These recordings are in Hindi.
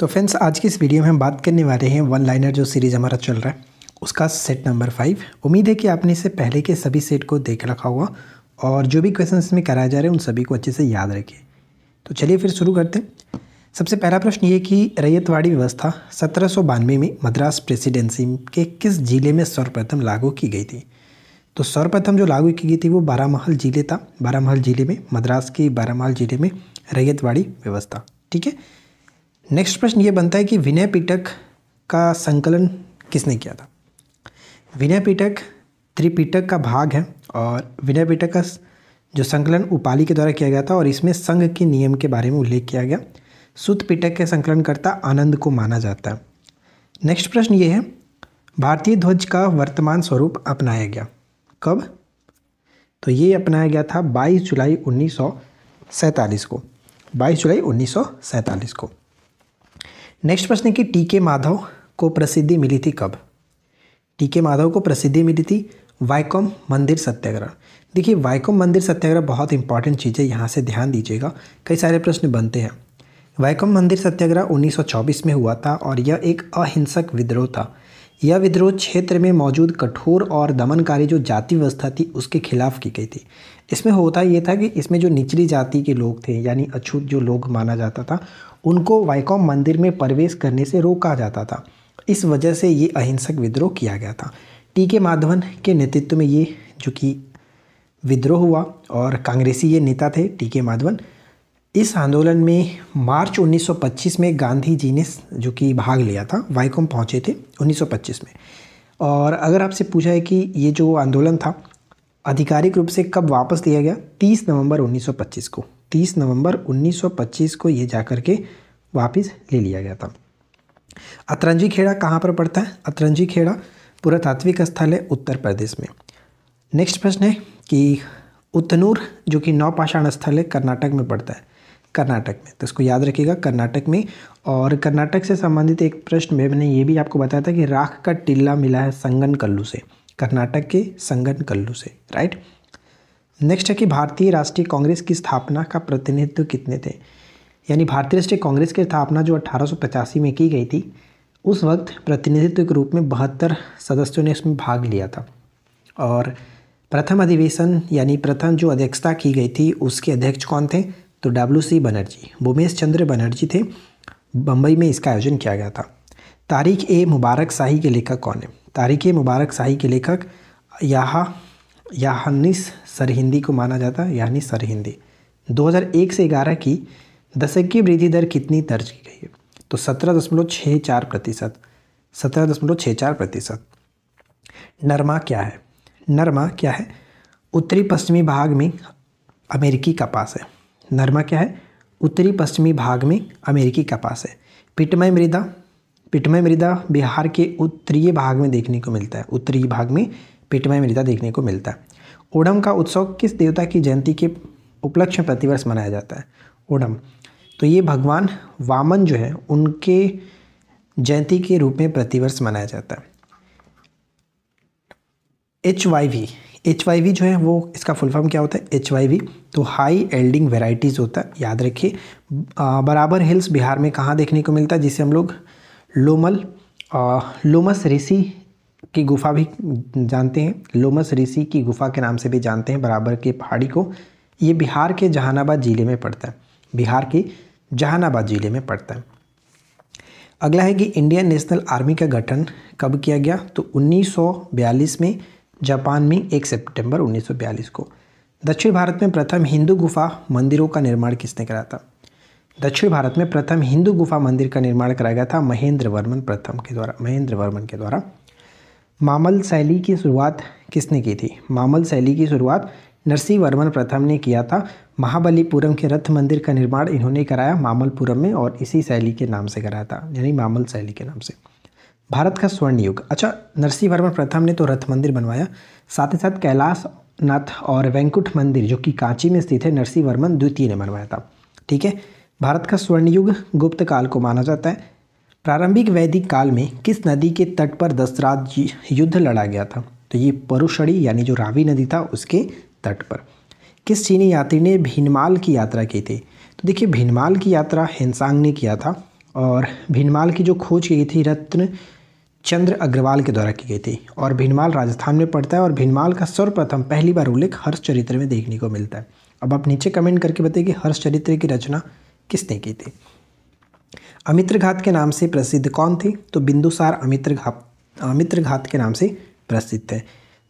तो फ्रेंड्स आज की इस वीडियो में हम बात करने वाले हैं वन लाइनर जो सीरीज़ हमारा चल रहा है उसका सेट नंबर फाइव उम्मीद है कि आपने इसे पहले के सभी सेट को देख रखा होगा और जो भी क्वेश्चन इसमें कराए जा रहे हैं उन सभी को अच्छे से याद रखिए तो चलिए फिर शुरू करते हैं सबसे पहला प्रश्न ये कि रैयतवाड़ी व्यवस्था सत्रह में मद्रास प्रेसिडेंसी के किस जिले में सर्वप्रथम लागू की गई थी तो सर्वप्रथम जो लागू की गई थी वो बारामहल जिले था बारामहल जिले में मद्रास के बारामहल जिले में रैयतवाड़ी व्यवस्था ठीक है नेक्स्ट प्रश्न ये बनता है कि विनय पीटक का संकलन किसने किया था विनय पीटक त्रिपीटक का भाग है और विनय पीटक का जो संकलन उपाली के द्वारा किया गया था और इसमें संघ के नियम के बारे में उल्लेख किया गया सुत पीटक के संकलनकर्ता आनंद को माना जाता है नेक्स्ट प्रश्न ये है भारतीय ध्वज का वर्तमान स्वरूप अपनाया गया कब तो ये अपनाया गया था 22 जुलाई उन्नीस को 22 जुलाई उन्नीस को नेक्स्ट प्रश्न है कि टी के माधव को प्रसिद्धि मिली थी कब टी के माधव को प्रसिद्धि मिली थी वाइकॉम मंदिर सत्याग्रह देखिए वाइकॉम मंदिर सत्याग्रह बहुत इंपॉर्टेंट चीज़ है यहाँ से ध्यान दीजिएगा कई सारे प्रश्न बनते हैं वाइकॉम मंदिर सत्याग्रह 1924 में हुआ था और यह एक अहिंसक विद्रोह था यह विद्रोह क्षेत्र में मौजूद कठोर और दमनकारी जो जाति व्यवस्था थी उसके खिलाफ की गई थी इसमें होता ये था कि इसमें जो निचली जाति के लोग थे यानी अछूत जो लोग माना जाता था उनको वाइकॉम मंदिर में प्रवेश करने से रोका जाता था इस वजह से ये अहिंसक विद्रोह किया गया था टी के माधवन के नेतृत्व में ये जो कि विद्रोह हुआ और कांग्रेसी ये नेता थे टी के माधवन इस आंदोलन में मार्च 1925 में गांधी जी ने जो कि भाग लिया था वाइकॉम पहुंचे थे 1925 में और अगर आपसे पूछा है कि ये जो आंदोलन था आधिकारिक रूप से कब वापस लिया गया 30 नवंबर 1925 को 30 नवंबर 1925 को ये जाकर के वापस ले लिया गया था अतरंजी खेड़ा कहाँ पर पड़ता है अतरंजी खेड़ा पुरातात्विक स्थल है उत्तर प्रदेश में नेक्स्ट प्रश्न है कि उतनूर जो कि नौपाषाण स्थल है कर्नाटक में पड़ता है कर्नाटक में तो इसको याद रखिएगा कर्नाटक में और कर्नाटक से संबंधित एक प्रश्न में मैंने ये भी आपको बताया था कि राख का टिल्ला मिला है संगन कल्लू से कर्नाटक के संगन कल्लू से राइट नेक्स्ट है कि भारतीय राष्ट्रीय कांग्रेस की स्थापना का प्रतिनिधित्व कितने थे यानी भारतीय राष्ट्रीय कांग्रेस की स्थापना जो अठारह में की गई थी उस वक्त प्रतिनिधित्व के रूप में बहत्तर सदस्यों ने इसमें भाग लिया था और प्रथम अधिवेशन यानी प्रथम जो अध्यक्षता की गई थी उसके अध्यक्ष कौन थे तो डब्ल्यू सी बनर्जी भूमेश चंद्र बनर्जी थे बम्बई में इसका आयोजन किया गया था तारीख ए मुबारक शाही के लेखक कौन है तारीख ए मुबारक शाही के लेखक यहाँ सर सरहिंदी को माना जाता है सर हिंदी 2001 से 11 की दशक की वृद्धि दर कितनी दर्ज की गई है तो सत्रह दशमलव छः चार प्रतिशत सत्रह दशमलव छः चार प्रतिशत नरमा क्या है नरमा क्या है उत्तरी पश्चिमी भाग में अमेरिकी कपास है नरमा क्या है उत्तरी पश्चिमी भाग में अमेरिकी कपास है पिटमय मृदा पिटमय मृदा बिहार के उत्तरीय भाग में देखने को मिलता है उत्तरी भाग में पीठमय मृदा देखने को मिलता है ओडम का उत्सव किस देवता की जयंती के उपलक्ष्य में प्रतिवर्ष मनाया जाता है ओडम तो ये भगवान वामन जो है उनके जयंती के रूप में प्रतिवर्ष मनाया जाता है H Y V H Y V जो है वो इसका फुल फॉर्म क्या होता है एच वाई वी तो हाई एल्डिंग वेराइटीज़ होता है याद रखिए बराबर हिल्स बिहार में कहाँ देखने को मिलता है जिसे हम लोग लोमल आ, लोमस ऋषि की गुफा भी जानते हैं लोमस ऋषि की गुफा के नाम से भी जानते हैं बराबर के पहाड़ी को ये बिहार के जहानाबाद ज़िले में पड़ता है बिहार के जहानाबाद ज़िले में पड़ता है अगला है कि इंडियन नेशनल आर्मी का गठन कब किया गया तो 1942 में जापान में 1 सितंबर 1942 को दक्षिण भारत में प्रथम हिंदू गुफा मंदिरों का निर्माण किसने कराया था दक्षिण भारत में प्रथम हिंदू गुफा मंदिर का निर्माण कराया गया था महेंद्र वर्मन प्रथम के द्वारा महेंद्र वर्मन के द्वारा मामल शैली की शुरुआत किसने की थी मामल शैली की शुरुआत नरसिंह वर्मन प्रथम ने किया था महाबलीपुरम के रथ मंदिर का निर्माण इन्होंने कराया मामलपुरम में और इसी शैली के नाम से कराया था यानी मामल शैली के नाम से भारत का स्वर्ण युग अच्छा नरसिंह वर्मन प्रथम ने तो रथ मंदिर बनवाया साथ ही साथ कैलाश नाथ और वैंकुट मंदिर जो कि कांची में स्थित है नरसिंह वर्मन द्वितीय ने बनवाया था ठीक है भारत का स्वर्ण युग गुप्त काल को माना जाता है प्रारंभिक वैदिक काल में किस नदी के तट पर दसराज युद्ध लड़ा गया था तो ये परुषड़ी यानी जो रावी नदी था उसके तट पर किस चीनी यात्री ने भीनमाल की यात्रा की थी तो देखिए भीनमाल की यात्रा हिंसांग ने किया था और भीनमाल की जो खोज की गई थी रत्न चंद्र अग्रवाल के द्वारा की गई थी और भीनमाल राजस्थान में पड़ता है और भीनमाल का सर्वप्रथम पहली बार उल्लेख हर्ष चरित्र में देखने को मिलता है अब आप नीचे कमेंट करके बताइए कि हर्ष चरित्र की रचना किसने की थी अमित्रघात के नाम से प्रसिद्ध कौन थे तो बिंदुसार अमित्रघात अमित्रघात के नाम से प्रसिद्ध थे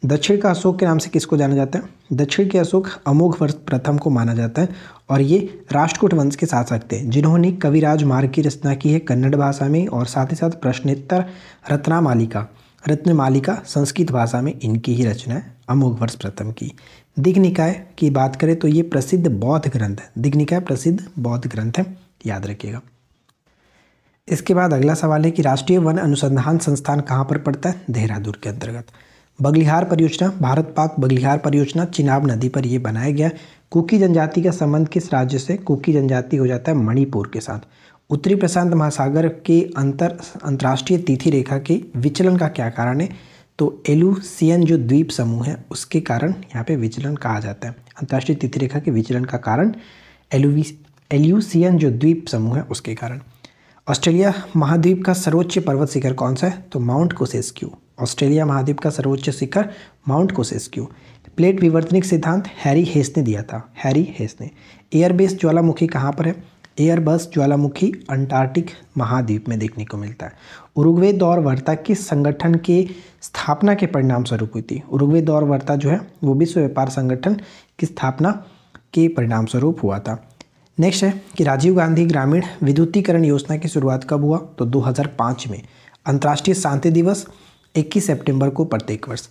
दक्षिण का अशोक के नाम से किसको जाना जाता है दक्षिण के अशोक अमोघ प्रथम को माना जाता है और ये राष्ट्रकूट वंश के शासक थे जिन्होंने कविराज मार्ग की रचना की है कन्नड़ भाषा में और साथ ही साथ प्रश्नोत्तर रत्नामालिका रत्नमालिका संस्कृत भाषा में इनकी ही रचना है अमोघ वर्ष प्रथम की दिग्निकाय की बात करें तो ये प्रसिद्ध बौद्ध ग्रंथ है दिग्निकाय प्रसिद्ध बौद्ध ग्रंथ है याद रखिएगा इसके बाद अगला सवाल है कि राष्ट्रीय वन अनुसंधान संस्थान कहाँ पर पड़ता है देहरादून के अंतर्गत बगलिहार परियोजना भारत पाक बगलिहार परियोजना चिनाब नदी पर यह बनाया गया कुकी जनजाति का संबंध किस राज्य से कुकी जनजाति हो जाता है मणिपुर के साथ उत्तरी प्रशांत महासागर के अंतर अंतर्राष्ट्रीय तिथि रेखा के विचलन का क्या कारण है तो एलुसियन जो द्वीप समूह है उसके कारण यहाँ पे विचलन कहा जाता है अंतर्राष्ट्रीय तिथि रेखा के विचलन का कारण एलुवी एल्यूसियन जो द्वीप समूह है उसके कारण ऑस्ट्रेलिया महाद्वीप का सर्वोच्च पर्वत शिखर कौन सा है तो माउंट कोसेस्क्यू ऑस्ट्रेलिया महाद्वीप का सर्वोच्च शिखर माउंट कोसेस्क्यू प्लेट विवर्तनिक सिद्धांत हैरी हेस ने दिया था हैरी हेस ने एयरबेस ज्वालामुखी कहाँ पर है एयरबस ज्वालामुखी अंटार्कटिक महाद्वीप में देखने को मिलता है उरुग्वे दौर वर्ता किस संगठन के स्थापना के परिणाम स्वरूप हुई थी उरुग्वे दौर वर्ता जो है वो विश्व व्यापार संगठन की स्थापना के परिणाम स्वरूप हुआ था नेक्स्ट है कि राजीव गांधी ग्रामीण विद्युतीकरण योजना की शुरुआत कब हुआ तो 2005 में अंतर्राष्ट्रीय शांति दिवस 21 सितंबर को प्रत्येक वर्ष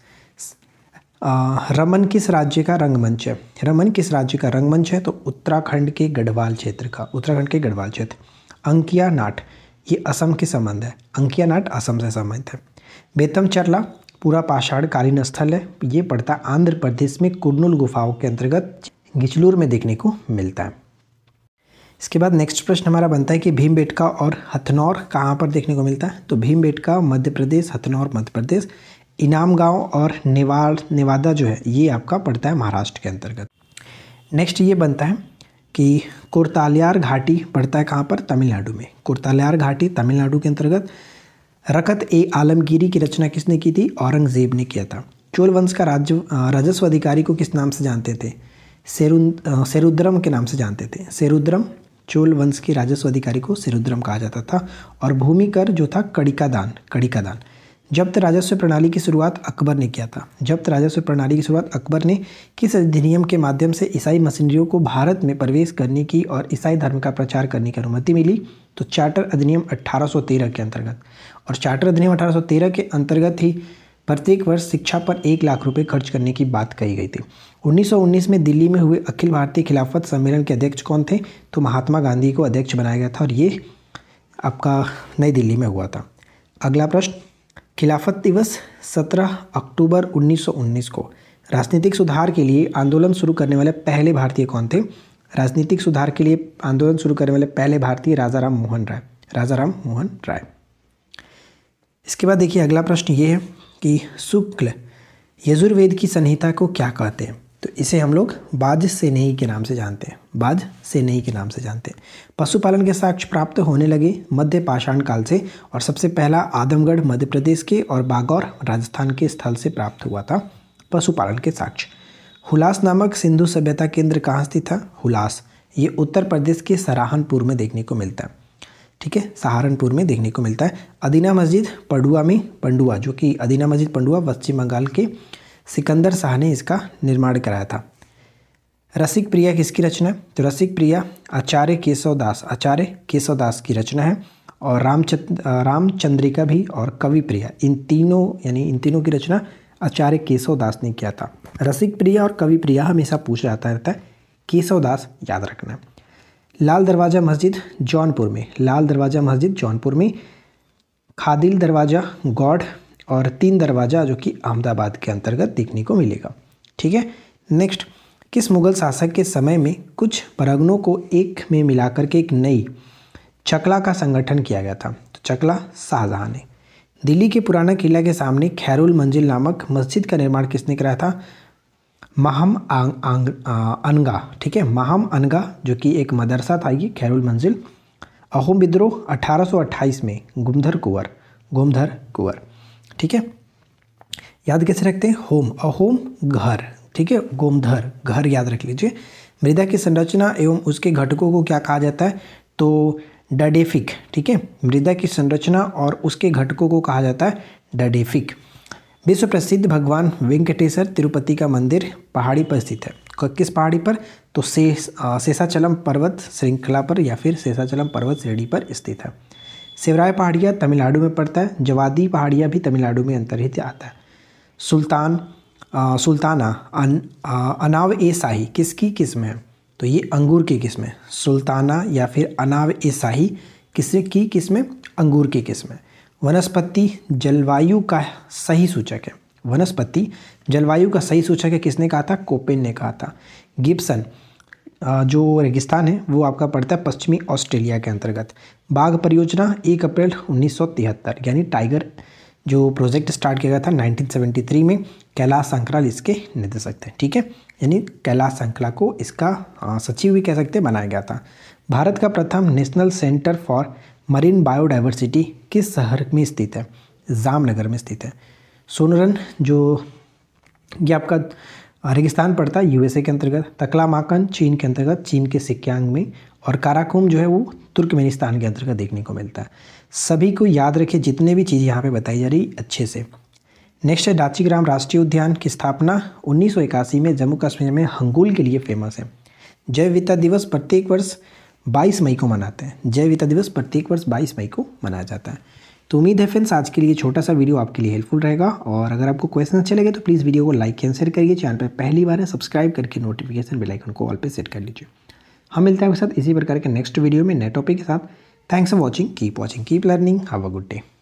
रमन किस राज्य का रंगमंच है रमन किस राज्य का रंगमंच है तो उत्तराखंड के गढ़वाल क्षेत्र का उत्तराखंड के गढ़वाल क्षेत्र अंकिया नाट ये असम के संबंध है अंकिया नाट असम से संबंधित है बेतम चरला पूरा पाषाणकालीन स्थल है ये पड़ता आंध्र प्रदेश में कुर्नूल गुफाओं के अंतर्गत गिचलूर में देखने को मिलता है इसके बाद नेक्स्ट प्रश्न हमारा बनता है कि भीम बेटका और हथनौर कहाँ पर देखने को मिलता है तो भीम बेटका मध्य प्रदेश हथनौर मध्य प्रदेश इनाम गांव और निवाड़ निवादा जो है ये आपका पड़ता है महाराष्ट्र के अंतर्गत नेक्स्ट ये बनता है कि कुर्तालियार घाटी पड़ता है कहाँ पर तमिलनाडु में कुर्तालियार घाटी तमिलनाडु के अंतर्गत रकत ए आलमगिरी की रचना किसने की थी औरंगजेब ने किया था चोल वंश का राज्य राजस्व अधिकारी को किस नाम से जानते थे सेरुद्रम के नाम से जानते थे सेरुद्रम चोल वंश के राजस्व अधिकारी को सिरुद्रम कहा जाता था और भूमि कर जो था कड़िका दान कड़िका दान जब्त राजस्व प्रणाली की शुरुआत अकबर ने किया था जब्त राजस्व प्रणाली की शुरुआत अकबर ने किस अधिनियम के माध्यम से ईसाई मशीनरियों को भारत में प्रवेश करने की और ईसाई धर्म का प्रचार करने की अनुमति मिली तो चार्टर अधिनियम 1813 के अंतर्गत और चार्टर अधिनियम 1813 के अंतर्गत ही प्रत्येक वर्ष शिक्षा पर एक लाख रुपए खर्च करने की बात कही गई थी 1919 में दिल्ली में हुए अखिल भारतीय खिलाफत सम्मेलन के अध्यक्ष कौन थे तो महात्मा गांधी को अध्यक्ष बनाया गया था और ये आपका नई दिल्ली में हुआ था अगला प्रश्न खिलाफत दिवस 17 अक्टूबर 1919 को राजनीतिक सुधार के लिए आंदोलन शुरू करने वाले पहले भारतीय कौन थे राजनीतिक सुधार के लिए आंदोलन शुरू करने वाले पहले भारतीय राजा राम मोहन राय राजा राम मोहन राय इसके बाद देखिए अगला प्रश्न ये है कि शुक्ल यजुर्वेद की संहिता को क्या कहते हैं तो इसे हम लोग बाज से नहीं के नाम से जानते हैं बाज से नहीं के नाम से जानते हैं पशुपालन के साक्ष्य प्राप्त होने लगे मध्य पाषाण काल से और सबसे पहला आदमगढ़ मध्य प्रदेश के और बागौर राजस्थान के स्थल से प्राप्त हुआ था पशुपालन के साक्ष्य हुलास नामक सिंधु सभ्यता केंद्र कहाँ स्थित था हुलास ये उत्तर प्रदेश के सराहनपुर में देखने को मिलता है ठीक है सहारनपुर में देखने को मिलता है अदीना मस्जिद पडुआ में पंडुआ जो कि अदीना मस्जिद पंडुआ पश्चिम बंगाल के सिकंदर शाह ने इसका निर्माण कराया था रसिक प्रिया किसकी रचना है तो रसिक प्रिया आचार्य केशवदास आचार्य केशवदास की रचना है और रामचंद्र रामचंद्रिका भी और कवि प्रिया इन तीनों यानी इन तीनों की रचना आचार्य केशवदास ने किया था रसिक प्रिया और कवि प्रिया हमेशा पूछ जाता रहता है केशवदास याद रखना है लाल दरवाज़ा मस्जिद जौनपुर में लाल दरवाज़ा मस्जिद जौनपुर में खादिल दरवाज़ा गौड और तीन दरवाज़ा जो कि अहमदाबाद के अंतर्गत देखने को मिलेगा ठीक है नेक्स्ट किस मुग़ल शासक के समय में कुछ परगनों को एक में मिलाकर के एक नई चकला का संगठन किया गया था तो चकला शाहजहाँ ने दिल्ली के पुराना किला के सामने खैरुल मंजिल नामक मस्जिद का निर्माण किसने कराया था महम आंग, आंग, आ, अनगा ठीक है महम अनगा जो कि एक मदरसा था ये खैरुल मंजिल अहोम विद्रोह 1828 में गुमधर कुंवर गुमधर कुंवर ठीक है याद कैसे रखते हैं होम अहोम घर ठीक है गोमधर घर याद रख लीजिए मृदा की संरचना एवं उसके घटकों को क्या कहा जाता है तो डडेफिक ठीक है मृदा की संरचना और उसके घटकों को कहा जाता है डडेफिक विश्व प्रसिद्ध भगवान वेंकटेश्वर तिरुपति का मंदिर पहाड़ी पर स्थित है किस पहाड़ी पर तो शेष शेषाचलम पर्वत श्रृंखला पर या फिर शेषाचलम पर्वत श्रेणी पर स्थित है शिवराय पहाड़िया तमिलनाडु में पड़ता है जवादी पहाड़िया भी तमिलनाडु में अंतर्हित आता है सुल्तान आ, सुल्ताना अन, आ, अनाव ए शाही किसकी किस्म है तो ये अंगूर की किस्म है सुल्ताना या फिर अनाव ए शाही किस की किस्म अंगूर की किस्म है वनस्पति जलवायु का सही सूचक है वनस्पति जलवायु का सही सूचक है किसने कहा था कोपेन ने कहा था गिब्सन जो रेगिस्तान है वो आपका पड़ता है पश्चिमी ऑस्ट्रेलिया के अंतर्गत बाघ परियोजना एक अप्रैल 1973 यानी टाइगर जो प्रोजेक्ट स्टार्ट किया गया था 1973 में कैलाश संकलाल इसके निर्देशक थे ठीक है यानी कैलाश संकला को इसका सचिव भी कह सकते बनाया गया था भारत का प्रथम national centre for marine biodiversity किस शहर में स्थित है जामनगर में स्थित है सोनरन जो ये आपका रेगिस्तान पड़ता है यूएसए के अंतर्गत तकलामाकन चीन के अंतर्गत चीन के सिक्यांग में और काराकोम जो है वो तुर्कमेनिस्तान के अंतर्गत देखने को मिलता है सभी को याद रखें जितने भी चीज़ यहाँ पे बताई जा रही अच्छे से नेक्स्ट है डाचीग्राम राष्ट्रीय उद्यान की स्थापना उन्नीस में जम्मू कश्मीर में हंगुल के लिए फेमस है जैव विविधता दिवस प्रत्येक वर्ष 22 मई को मनाते हैं जैविता दिवस प्रत्येक वर्ष 22 मई को मनाया जाता है तो उम्मीद है फ्रेंड्स आज के लिए छोटा सा वीडियो आपके लिए हेल्पफुल रहेगा और अगर आपको क्वेश्चन अच्छे लगे तो प्लीज़ वीडियो को लाइक एंड शेयर करिए चैनल पर पहली बार है सब्सक्राइब करके नोटिफिकेशन बेलाइकन को ऑल पर सेट कर लीजिए हम मिलते हैं आपके साथ इसी प्रकार के नेक्स्ट वीडियो में नए टॉपिक के साथ thanks for watching keep watching keep learning have a good day